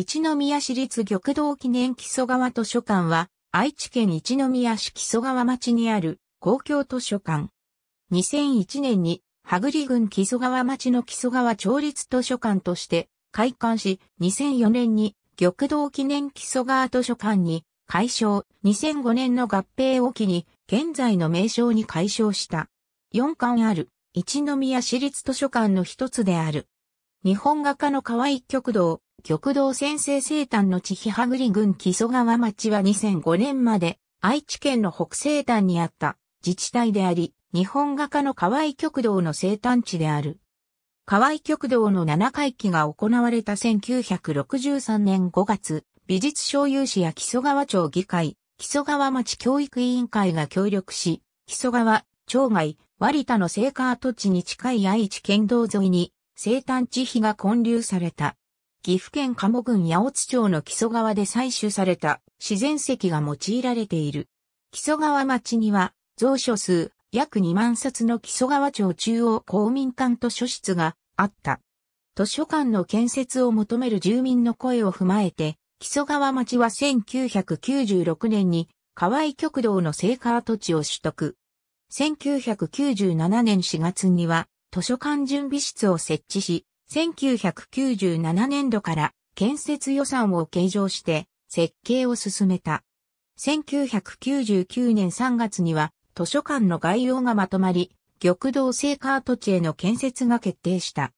一宮市立玉堂記念木曽川図書館は、愛知県一宮市木曽川町にある公共図書館。2001年に、羽栗郡木曽川町の木曽川町立図書館として開館し、2004年に玉堂記念木曽川図書館に改称、2005年の合併を機に、現在の名称に改称した。4館ある、一宮市立図書館の一つである。日本画家の河合極道、極道先生生誕の地日羽栗郡木曽川町は2005年まで愛知県の北西端にあった自治体であり、日本画家の河合極道の生誕地である。河合極道の7回忌が行われた1963年5月、美術商有志や木曽川町議会、木曽川町教育委員会が協力し、木曽川、町外、割田の聖火跡地に近い愛知県道沿いに、生誕地碑が建立された。岐阜県鴨郡八尾津町の木曽川で採取された自然石が用いられている。木曽川町には、蔵書数約2万冊の木曽川町中央公民館図書室があった。図書館の建設を求める住民の声を踏まえて、木曽川町は1996年に河合極道の聖火跡地を取得。1997年4月には図書館準備室を設置し、1997年度から建設予算を計上して設計を進めた。1999年3月には図書館の概要がまとまり、玉堂製カート地への建設が決定した。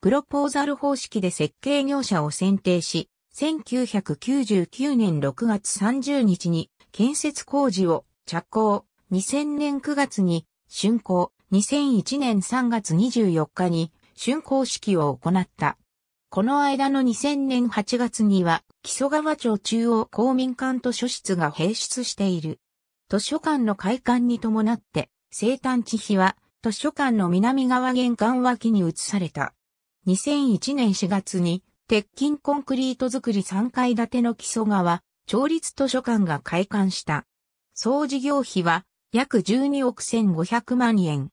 プロポーザル方式で設計業者を選定し、1999年6月30日に建設工事を着工、2000年9月に竣工、2001年3月24日に竣工式を行った。この間の2000年8月には、木曽川町中央公民館図書室が閉出している。図書館の開館に伴って、生誕地碑は図書館の南側玄関脇に移された。2001年4月に、鉄筋コンクリート造り3階建ての木曽川、町立図書館が開館した。総事業費は約12億1500万円。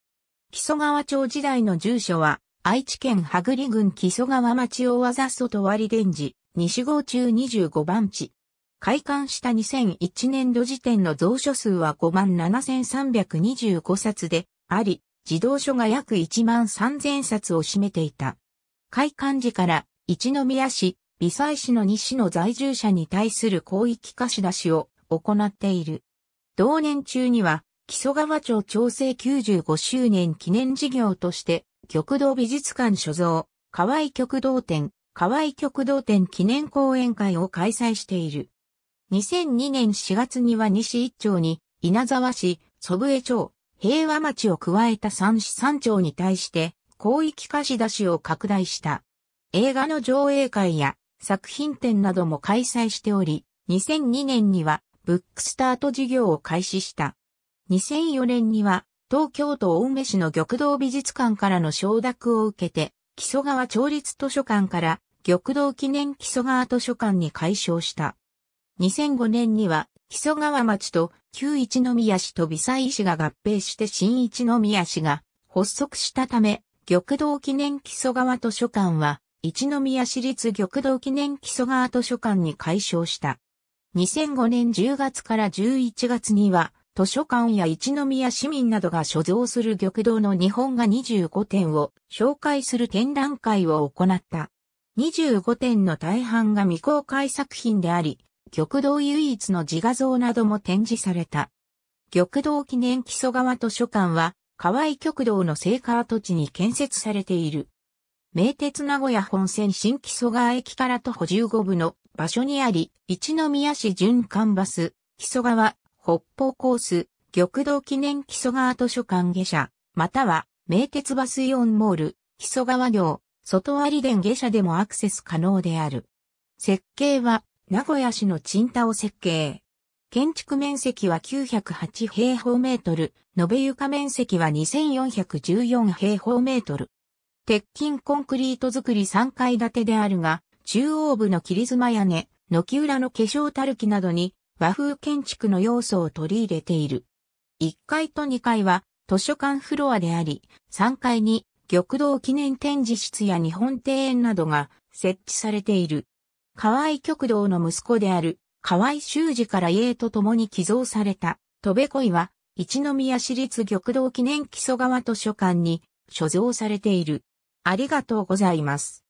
木曽川町時代の住所は愛知県羽栗郡木曽川町大和外割電寺、西号中25番地。開館した2001年度時点の蔵書数は5万7325冊であり、児童書が約1万3000冊を占めていた。開館時から、一宮市、美西市の西の在住者に対する広域貸し出しを行っている。同年中には、木曽川町調整95周年記念事業として、極道美術館所蔵、河合極道展、河合極道展記念講演会を開催している。2002年4月には西一町に、稲沢市、祖父江町、平和町を加えた三市三町に対して、広域貸し出しを拡大した。映画の上映会や作品展なども開催しており、2002年にはブックスタート事業を開始した。2004年には東京都青梅市の玉堂美術館からの承諾を受けて、木曽川町立図書館から玉堂記念木曽川図書館に改称した。2005年には木曽川町と旧一宮市と微細市が合併して新一宮市が発足したため、玉堂記念木曽川図書館は一宮市立玉堂記念木曽川図書館に改称した。2005年10月から11月には図書館や一宮市民などが所蔵する玉堂の日本画25点を紹介する展覧会を行った。25点の大半が未公開作品であり、玉堂唯一の自画像なども展示された。玉堂記念木曽川図書館は、河合玉堂の聖火跡地に建設されている。名鉄名古屋本線新木曽川駅から徒歩15分の場所にあり、一宮市循環バス、木曽川北方コース、玉堂記念木曽川図書館下車、または、名鉄バスイオンモール、木曽川行、外割電下車でもアクセス可能である。設計は、名古屋市の賃貸を設計。建築面積は908平方メートル、延べ床面積は2414平方メートル。鉄筋コンクリート造り3階建てであるが、中央部の切妻屋根、軒裏の化粧たるきなどに和風建築の要素を取り入れている。1階と2階は図書館フロアであり、3階に玉堂記念展示室や日本庭園などが設置されている。河合極道の息子である河合修二から家と共に寄贈された、戸部恋は、一宮市立玉堂記念基礎川図書館に所蔵されている。ありがとうございます。